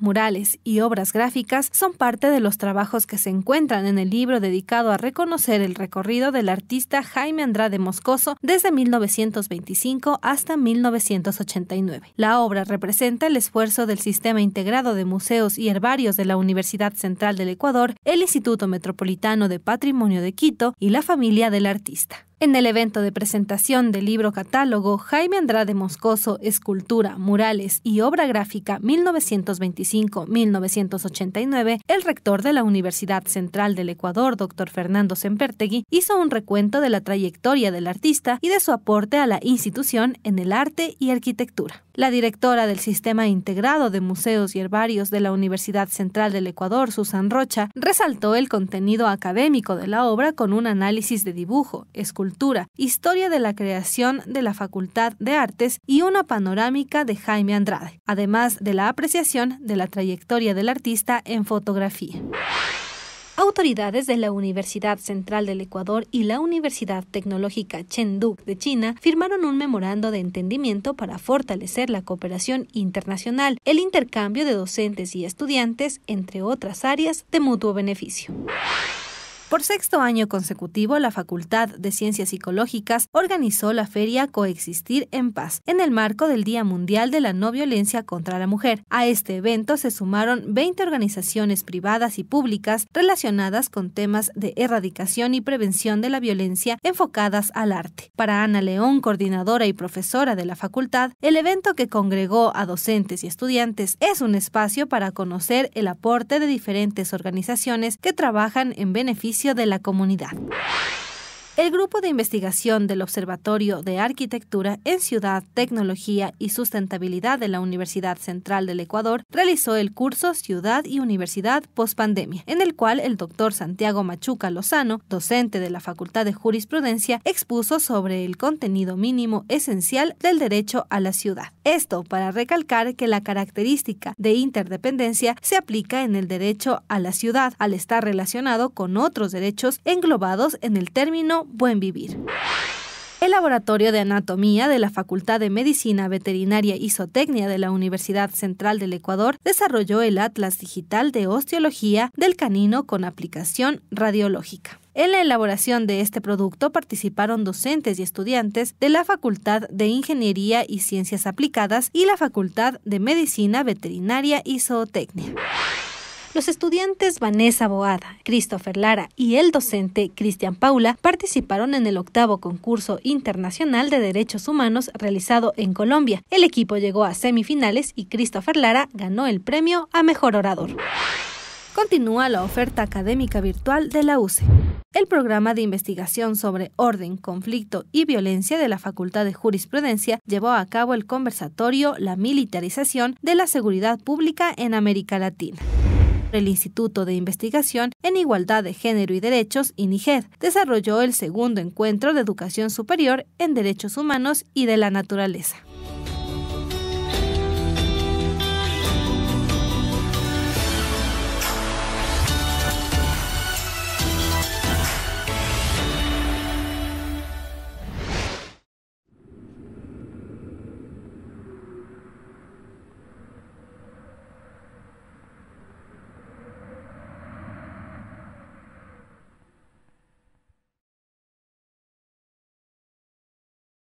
murales y obras gráficas son parte de los trabajos que se encuentran en el libro dedicado a reconocer el recorrido del artista Jaime Andrade Moscoso desde 1925 hasta 1989. La obra representa el esfuerzo del Sistema Integrado de Museos y Herbarios de la Universidad Central del Ecuador, el Instituto Metropolitano de Patrimonio de Quito y la familia del artista. En el evento de presentación del libro catálogo Jaime Andrade Moscoso, Escultura, Murales y Obra Gráfica 1925-1989, el rector de la Universidad Central del Ecuador, doctor Fernando Sempertegui, hizo un recuento de la trayectoria del artista y de su aporte a la institución en el arte y arquitectura. La directora del Sistema Integrado de Museos y Herbarios de la Universidad Central del Ecuador, Susan Rocha, resaltó el contenido académico de la obra con un análisis de dibujo, escultura, historia de la creación de la Facultad de Artes y una panorámica de Jaime Andrade, además de la apreciación de la trayectoria del artista en fotografía autoridades de la Universidad Central del Ecuador y la Universidad Tecnológica Chengdu de China firmaron un memorando de entendimiento para fortalecer la cooperación internacional, el intercambio de docentes y estudiantes, entre otras áreas de mutuo beneficio. Por sexto año consecutivo, la Facultad de Ciencias Psicológicas organizó la feria Coexistir en Paz en el marco del Día Mundial de la No Violencia contra la Mujer. A este evento se sumaron 20 organizaciones privadas y públicas relacionadas con temas de erradicación y prevención de la violencia enfocadas al arte. Para Ana León, coordinadora y profesora de la facultad, el evento que congregó a docentes y estudiantes es un espacio para conocer el aporte de diferentes organizaciones que trabajan en beneficio de la comunidad. El grupo de investigación del Observatorio de Arquitectura en Ciudad, Tecnología y Sustentabilidad de la Universidad Central del Ecuador realizó el curso Ciudad y Universidad Postpandemia, en el cual el doctor Santiago Machuca Lozano, docente de la Facultad de Jurisprudencia, expuso sobre el contenido mínimo esencial del derecho a la ciudad. Esto para recalcar que la característica de interdependencia se aplica en el derecho a la ciudad, al estar relacionado con otros derechos englobados en el término Buen Vivir. El Laboratorio de Anatomía de la Facultad de Medicina Veterinaria y Zootecnia de la Universidad Central del Ecuador desarrolló el Atlas Digital de Osteología del Canino con aplicación radiológica. En la elaboración de este producto participaron docentes y estudiantes de la Facultad de Ingeniería y Ciencias Aplicadas y la Facultad de Medicina Veterinaria y Zootecnia. Los estudiantes Vanessa Boada, Christopher Lara y el docente Cristian Paula participaron en el octavo concurso internacional de derechos humanos realizado en Colombia. El equipo llegó a semifinales y Christopher Lara ganó el premio a mejor orador. Continúa la oferta académica virtual de la UCE. El programa de investigación sobre orden, conflicto y violencia de la Facultad de Jurisprudencia llevó a cabo el conversatorio La militarización de la seguridad pública en América Latina. El Instituto de Investigación en Igualdad de Género y Derechos, INIGED, desarrolló el segundo encuentro de educación superior en derechos humanos y de la naturaleza.